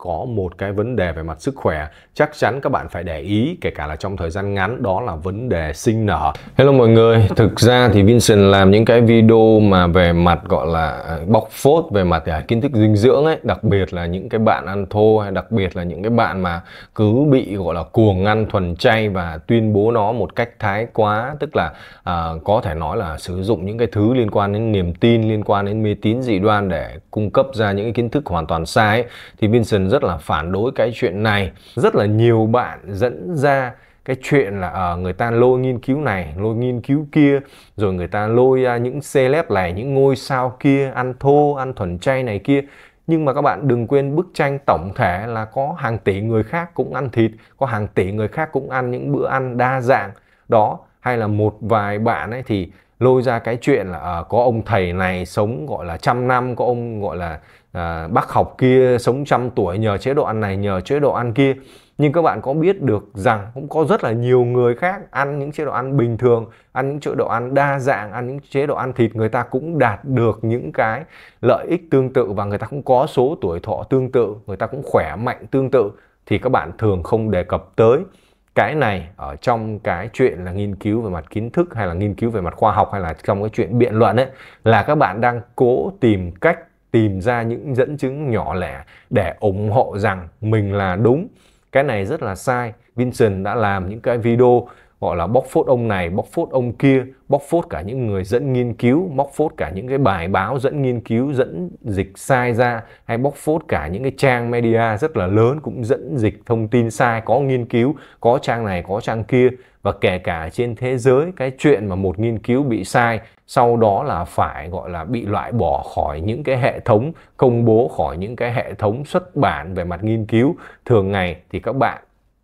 có một cái vấn đề về mặt sức khỏe chắc chắn các bạn phải để ý kể cả là trong thời gian ngắn đó là vấn đề sinh nở Hello mọi người thực ra thì Vincent làm những cái video mà về mặt gọi là à, bóc phốt về mặt à, kiến thức dinh dưỡng ấy đặc biệt là những cái bạn ăn thô hay đặc biệt là những cái bạn mà cứ bị gọi là cuồng ăn thuần chay và tuyên bố nó một cách thái quá tức là à, có thể nói là sử dụng những cái thứ liên quan đến niềm tin liên quan đến mê tín dị đoan để cung cấp ra những cái kiến thức hoàn toàn sai ấy. thì Vincent rất là phản đối cái chuyện này rất là nhiều bạn dẫn ra cái chuyện là uh, người ta lôi nghiên cứu này lôi nghiên cứu kia rồi người ta lôi uh, những celeb này những ngôi sao kia ăn thô ăn thuần chay này kia nhưng mà các bạn đừng quên bức tranh tổng thể là có hàng tỷ người khác cũng ăn thịt có hàng tỷ người khác cũng ăn những bữa ăn đa dạng đó hay là một vài bạn ấy thì lôi ra cái chuyện là uh, có ông thầy này sống gọi là trăm năm có ông gọi là à, bác học kia sống trăm tuổi nhờ chế độ ăn này nhờ chế độ ăn kia nhưng các bạn có biết được rằng cũng có rất là nhiều người khác ăn những chế độ ăn bình thường ăn những chế độ ăn đa dạng ăn những chế độ ăn thịt người ta cũng đạt được những cái lợi ích tương tự và người ta cũng có số tuổi thọ tương tự người ta cũng khỏe mạnh tương tự thì các bạn thường không đề cập tới cái này ở trong cái chuyện là nghiên cứu về mặt kiến thức hay là nghiên cứu về mặt khoa học hay là trong cái chuyện biện luận ấy là các bạn đang cố tìm cách tìm ra những dẫn chứng nhỏ lẻ để ủng hộ rằng mình là đúng cái này rất là sai Vincent đã làm những cái video gọi là bóc phốt ông này bóc phốt ông kia bóc phốt cả những người dẫn nghiên cứu bóc phốt cả những cái bài báo dẫn nghiên cứu dẫn dịch sai ra hay bóc phốt cả những cái trang media rất là lớn cũng dẫn dịch thông tin sai có nghiên cứu có trang này có trang kia và kể cả trên thế giới cái chuyện mà một nghiên cứu bị sai sau đó là phải gọi là bị loại bỏ khỏi những cái hệ thống công bố khỏi những cái hệ thống xuất bản về mặt nghiên cứu thường ngày thì các bạn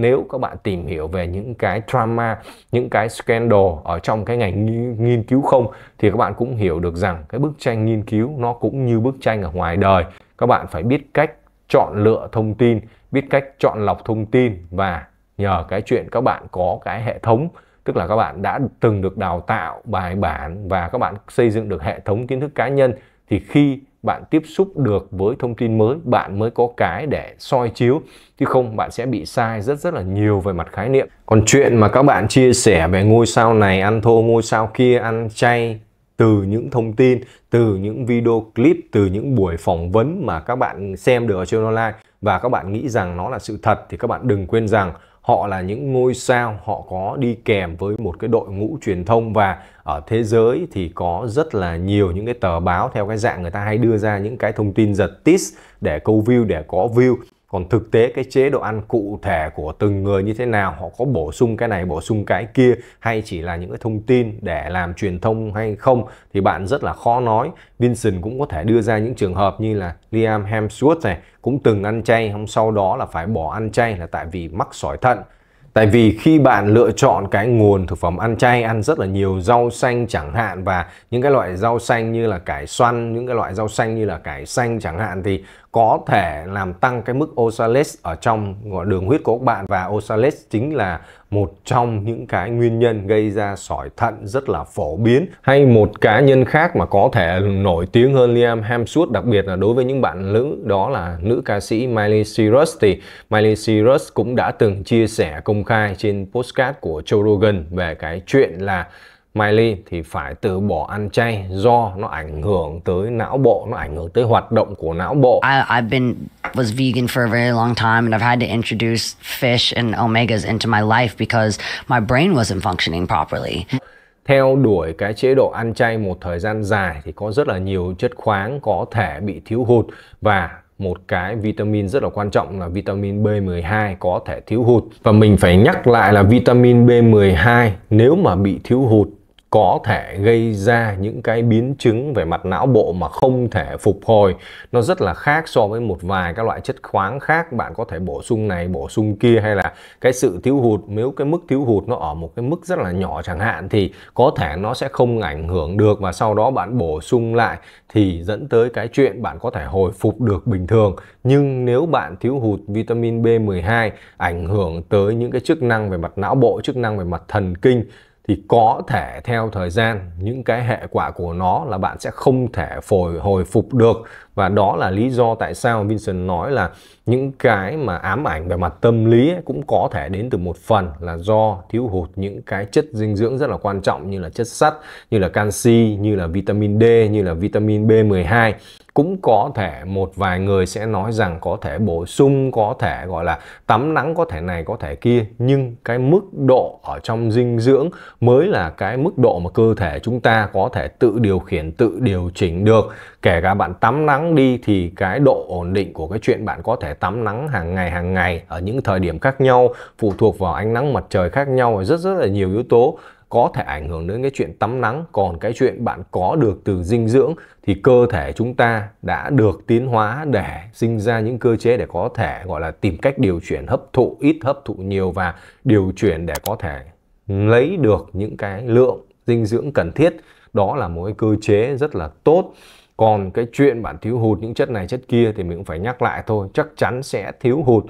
nếu các bạn tìm hiểu về những cái drama những cái scandal ở trong cái ngành nghi, nghiên cứu không thì các bạn cũng hiểu được rằng cái bức tranh nghiên cứu nó cũng như bức tranh ở ngoài đời các bạn phải biết cách chọn lựa thông tin biết cách chọn lọc thông tin và nhờ cái chuyện các bạn có cái hệ thống tức là các bạn đã từng được đào tạo bài bản và các bạn xây dựng được hệ thống kiến thức cá nhân thì khi bạn tiếp xúc được với thông tin mới bạn mới có cái để soi chiếu chứ không bạn sẽ bị sai rất rất là nhiều về mặt khái niệm còn chuyện mà các bạn chia sẻ về ngôi sao này ăn thô ngôi sao kia ăn chay từ những thông tin từ những video clip từ những buổi phỏng vấn mà các bạn xem được ở trên online và các bạn nghĩ rằng nó là sự thật thì các bạn đừng quên rằng họ là những ngôi sao họ có đi kèm với một cái đội ngũ truyền thông và ở thế giới thì có rất là nhiều những cái tờ báo theo cái dạng người ta hay đưa ra những cái thông tin giật tít để câu view để có view còn thực tế cái chế độ ăn cụ thể của từng người như thế nào họ có bổ sung cái này bổ sung cái kia hay chỉ là những cái thông tin để làm truyền thông hay không thì bạn rất là khó nói Vincent cũng có thể đưa ra những trường hợp như là Liam Hemsworth này cũng từng ăn chay hôm sau đó là phải bỏ ăn chay là tại vì mắc sỏi thận Tại vì khi bạn lựa chọn cái nguồn thực phẩm ăn chay, ăn rất là nhiều rau xanh chẳng hạn và những cái loại rau xanh như là cải xoăn, những cái loại rau xanh như là cải xanh chẳng hạn thì có thể làm tăng cái mức oxalate ở trong đường huyết của các bạn và oxalate chính là một trong những cái nguyên nhân gây ra sỏi thận rất là phổ biến hay một cá nhân khác mà có thể nổi tiếng hơn Liam Hemsworth đặc biệt là đối với những bạn nữ đó là nữ ca sĩ Miley Cyrus thì Miley Cyrus cũng đã từng chia sẻ công khai trên postcard của Joe Rogan về cái chuyện là Miley thì phải từ bỏ ăn chay do nó ảnh hưởng tới não bộ, nó ảnh hưởng tới hoạt động của não bộ. I, I've been was vegan for a very long time and I've had to introduce fish and omegas into my life because my brain wasn't functioning properly. Theo đuổi cái chế độ ăn chay một thời gian dài thì có rất là nhiều chất khoáng có thể bị thiếu hụt và một cái vitamin rất là quan trọng là vitamin B12 có thể thiếu hụt và mình phải nhắc lại là vitamin B12 nếu mà bị thiếu hụt có thể gây ra những cái biến chứng về mặt não bộ mà không thể phục hồi nó rất là khác so với một vài các loại chất khoáng khác bạn có thể bổ sung này bổ sung kia hay là cái sự thiếu hụt nếu cái mức thiếu hụt nó ở một cái mức rất là nhỏ chẳng hạn thì có thể nó sẽ không ảnh hưởng được và sau đó bạn bổ sung lại thì dẫn tới cái chuyện bạn có thể hồi phục được bình thường nhưng nếu bạn thiếu hụt vitamin B12 ảnh hưởng tới những cái chức năng về mặt não bộ chức năng về mặt thần kinh thì có thể theo thời gian những cái hệ quả của nó là bạn sẽ không thể phổi hồi phục được và đó là lý do tại sao Vincent nói là những cái mà ám ảnh về mặt tâm lý ấy, cũng có thể đến từ một phần là do thiếu hụt những cái chất dinh dưỡng rất là quan trọng như là chất sắt, như là canxi, như là vitamin D, như là vitamin B12 cũng có thể một vài người sẽ nói rằng có thể bổ sung có thể gọi là tắm nắng có thể này có thể kia nhưng cái mức độ ở trong dinh dưỡng mới là cái mức độ mà cơ thể chúng ta có thể tự điều khiển tự điều chỉnh được kể cả bạn tắm nắng nắng đi thì cái độ ổn định của cái chuyện bạn có thể tắm nắng hàng ngày hàng ngày ở những thời điểm khác nhau phụ thuộc vào ánh nắng mặt trời khác nhau và rất rất là nhiều yếu tố có thể ảnh hưởng đến cái chuyện tắm nắng còn cái chuyện bạn có được từ dinh dưỡng thì cơ thể chúng ta đã được tiến hóa để sinh ra những cơ chế để có thể gọi là tìm cách điều chuyển hấp thụ ít hấp thụ nhiều và điều chuyển để có thể lấy được những cái lượng dinh dưỡng cần thiết đó là một cái cơ chế rất là tốt còn cái chuyện bạn thiếu hụt những chất này chất kia thì mình cũng phải nhắc lại thôi chắc chắn sẽ thiếu hụt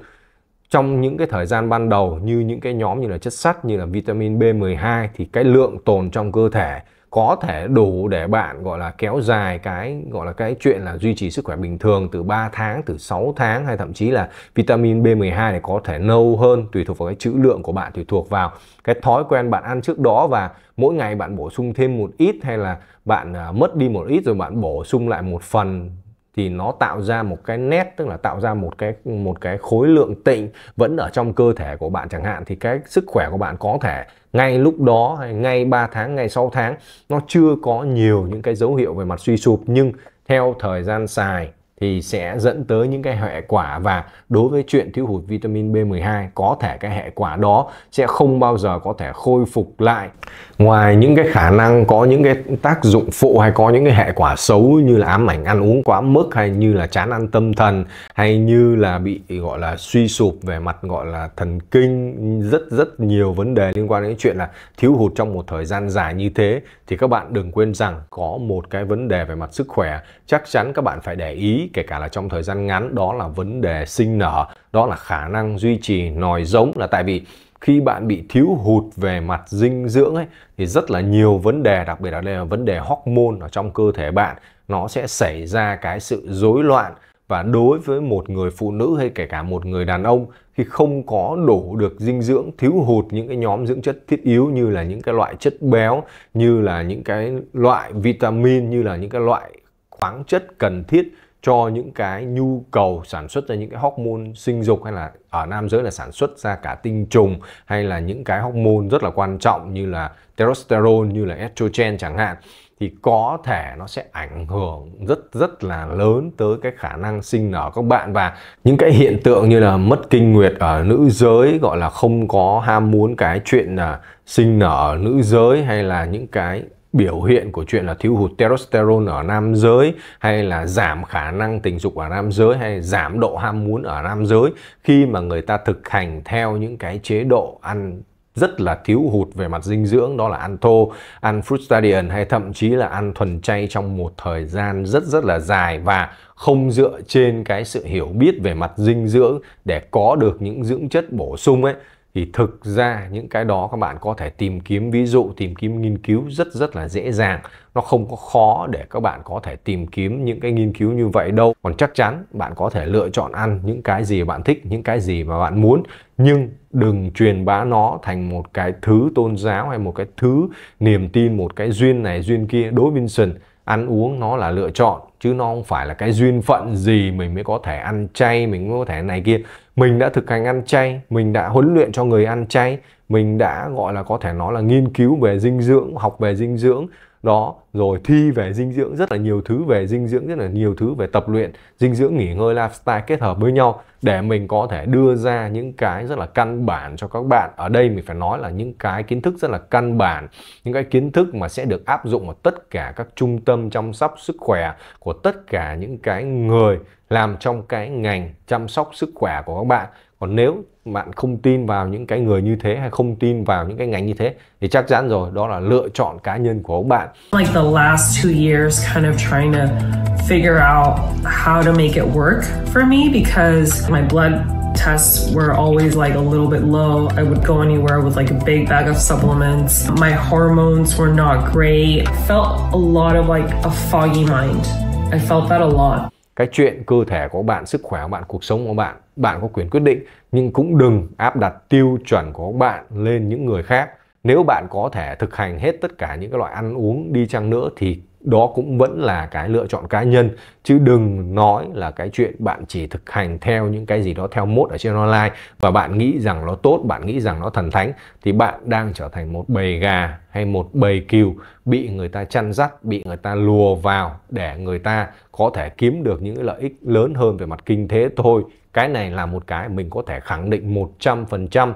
trong những cái thời gian ban đầu như những cái nhóm như là chất sắt như là vitamin B12 thì cái lượng tồn trong cơ thể có thể đủ để bạn gọi là kéo dài cái gọi là cái chuyện là duy trì sức khỏe bình thường từ 3 tháng, từ 6 tháng hay thậm chí là vitamin B12 này có thể lâu hơn tùy thuộc vào cái trữ lượng của bạn tùy thuộc vào cái thói quen bạn ăn trước đó và mỗi ngày bạn bổ sung thêm một ít hay là bạn à, mất đi một ít rồi bạn bổ sung lại một phần thì nó tạo ra một cái nét tức là tạo ra một cái một cái khối lượng tịnh vẫn ở trong cơ thể của bạn chẳng hạn thì cái sức khỏe của bạn có thể ngay lúc đó hay ngay 3 tháng ngay 6 tháng nó chưa có nhiều những cái dấu hiệu về mặt suy sụp nhưng theo thời gian dài thì sẽ dẫn tới những cái hệ quả và đối với chuyện thiếu hụt vitamin B12 có thể cái hệ quả đó sẽ không bao giờ có thể khôi phục lại. Ngoài những cái khả năng có những cái tác dụng phụ hay có những cái hệ quả xấu như là ám ảnh ăn uống quá mức hay như là chán ăn tâm thần hay như là bị gọi là suy sụp về mặt gọi là thần kinh rất rất nhiều vấn đề liên quan đến chuyện là thiếu hụt trong một thời gian dài như thế thì các bạn đừng quên rằng có một cái vấn đề về mặt sức khỏe chắc chắn các bạn phải để ý kể cả là trong thời gian ngắn đó là vấn đề sinh nở đó là khả năng duy trì nòi giống là tại vì khi bạn bị thiếu hụt về mặt dinh dưỡng ấy thì rất là nhiều vấn đề đặc biệt là đây là vấn đề hormone ở trong cơ thể bạn nó sẽ xảy ra cái sự rối loạn và đối với một người phụ nữ hay kể cả một người đàn ông khi không có đủ được dinh dưỡng thiếu hụt những cái nhóm dưỡng chất thiết yếu như là những cái loại chất béo như là những cái loại vitamin như là những cái loại khoáng chất cần thiết cho những cái nhu cầu sản xuất ra những cái hormone sinh dục hay là ở nam giới là sản xuất ra cả tinh trùng hay là những cái hormone rất là quan trọng như là testosterone như là estrogen chẳng hạn thì có thể nó sẽ ảnh hưởng rất rất là lớn tới cái khả năng sinh nở các bạn và những cái hiện tượng như là mất kinh nguyệt ở nữ giới gọi là không có ham muốn cái chuyện là sinh nở ở nữ giới hay là những cái biểu hiện của chuyện là thiếu hụt testosterone ở nam giới hay là giảm khả năng tình dục ở nam giới hay giảm độ ham muốn ở nam giới khi mà người ta thực hành theo những cái chế độ ăn rất là thiếu hụt về mặt dinh dưỡng đó là ăn thô, ăn fruitarian hay thậm chí là ăn thuần chay trong một thời gian rất rất là dài và không dựa trên cái sự hiểu biết về mặt dinh dưỡng để có được những dưỡng chất bổ sung ấy thì thực ra những cái đó các bạn có thể tìm kiếm ví dụ tìm kiếm nghiên cứu rất rất là dễ dàng nó không có khó để các bạn có thể tìm kiếm những cái nghiên cứu như vậy đâu còn chắc chắn bạn có thể lựa chọn ăn những cái gì bạn thích những cái gì mà bạn muốn nhưng đừng truyền bá nó thành một cái thứ tôn giáo hay một cái thứ niềm tin một cái duyên này duyên kia đối với Vincent ăn uống nó là lựa chọn chứ nó không phải là cái duyên phận gì mình mới có thể ăn chay mình mới có thể này kia mình đã thực hành ăn chay mình đã huấn luyện cho người ăn chay mình đã gọi là có thể nói là nghiên cứu về dinh dưỡng học về dinh dưỡng đó rồi thi về dinh dưỡng rất là nhiều thứ về dinh dưỡng rất là nhiều thứ về tập luyện dinh dưỡng nghỉ ngơi lifestyle kết hợp với nhau để mình có thể đưa ra những cái rất là căn bản cho các bạn ở đây mình phải nói là những cái kiến thức rất là căn bản những cái kiến thức mà sẽ được áp dụng ở tất cả các trung tâm chăm sóc sức khỏe của tất cả những cái người làm trong cái ngành chăm sóc sức khỏe của các bạn còn nếu bạn không tin vào những cái người như thế hay không tin vào những cái ngành như thế thì chắc chắn rồi đó là lựa chọn cá nhân của bạn. Like the last two years kind of trying to figure out how to make it work for me because my blood tests were always like a little bit low. I would go anywhere with like a big bag of supplements. My hormones were not great. I felt a lot of like a foggy mind. I felt that a lot cái chuyện cơ thể của bạn sức khỏe của bạn cuộc sống của bạn bạn có quyền quyết định nhưng cũng đừng áp đặt tiêu chuẩn của bạn lên những người khác nếu bạn có thể thực hành hết tất cả những cái loại ăn uống đi chăng nữa thì đó cũng vẫn là cái lựa chọn cá nhân chứ đừng nói là cái chuyện bạn chỉ thực hành theo những cái gì đó theo mốt ở trên online và bạn nghĩ rằng nó tốt bạn nghĩ rằng nó thần thánh thì bạn đang trở thành một bầy gà hay một bầy cừu bị người ta chăn dắt bị người ta lùa vào để người ta có thể kiếm được những lợi ích lớn hơn về mặt kinh tế thôi cái này là một cái mình có thể khẳng định một trăm phần trăm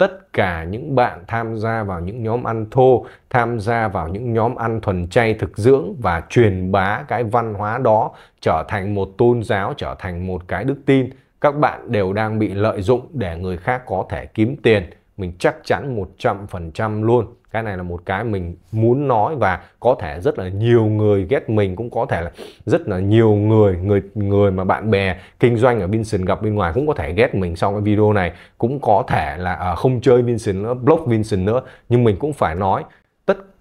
tất cả những bạn tham gia vào những nhóm ăn thô, tham gia vào những nhóm ăn thuần chay thực dưỡng và truyền bá cái văn hóa đó trở thành một tôn giáo, trở thành một cái đức tin. Các bạn đều đang bị lợi dụng để người khác có thể kiếm tiền mình chắc chắn 100% luôn cái này là một cái mình muốn nói và có thể rất là nhiều người ghét mình cũng có thể là rất là nhiều người người người mà bạn bè kinh doanh ở Vincent gặp bên ngoài cũng có thể ghét mình sau cái video này cũng có thể là à, không chơi Vincent nữa block Vincent nữa nhưng mình cũng phải nói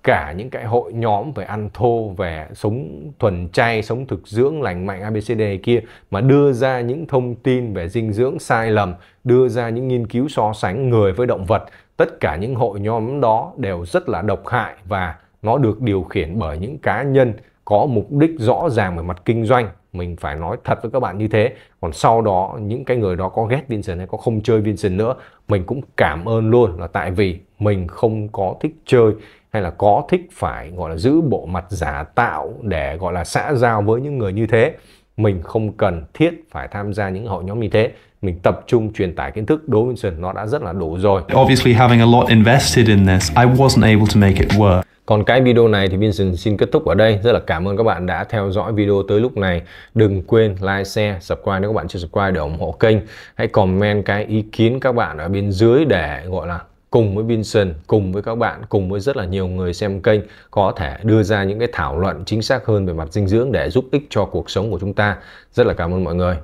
cả những cái hội nhóm về ăn thô về sống thuần chay sống thực dưỡng lành mạnh abcd kia mà đưa ra những thông tin về dinh dưỡng sai lầm đưa ra những nghiên cứu so sánh người với động vật tất cả những hội nhóm đó đều rất là độc hại và nó được điều khiển bởi những cá nhân có mục đích rõ ràng về mặt kinh doanh mình phải nói thật với các bạn như thế còn sau đó những cái người đó có ghét Vincent hay có không chơi Vincent nữa mình cũng cảm ơn luôn là tại vì mình không có thích chơi hay là có thích phải gọi là giữ bộ mặt giả tạo để gọi là xã giao với những người như thế mình không cần thiết phải tham gia những hội nhóm như thế mình tập trung truyền tải kiến thức đối với Vincent nó đã rất là đủ rồi obviously having a lot invested in this I wasn't able to make it work còn cái video này thì Vincent xin kết thúc ở đây. Rất là cảm ơn các bạn đã theo dõi video tới lúc này. Đừng quên like, share, subscribe nếu các bạn chưa subscribe để ủng hộ kênh. Hãy comment cái ý kiến các bạn ở bên dưới để gọi là cùng với Vincent, cùng với các bạn, cùng với rất là nhiều người xem kênh có thể đưa ra những cái thảo luận chính xác hơn về mặt dinh dưỡng để giúp ích cho cuộc sống của chúng ta. Rất là cảm ơn mọi người.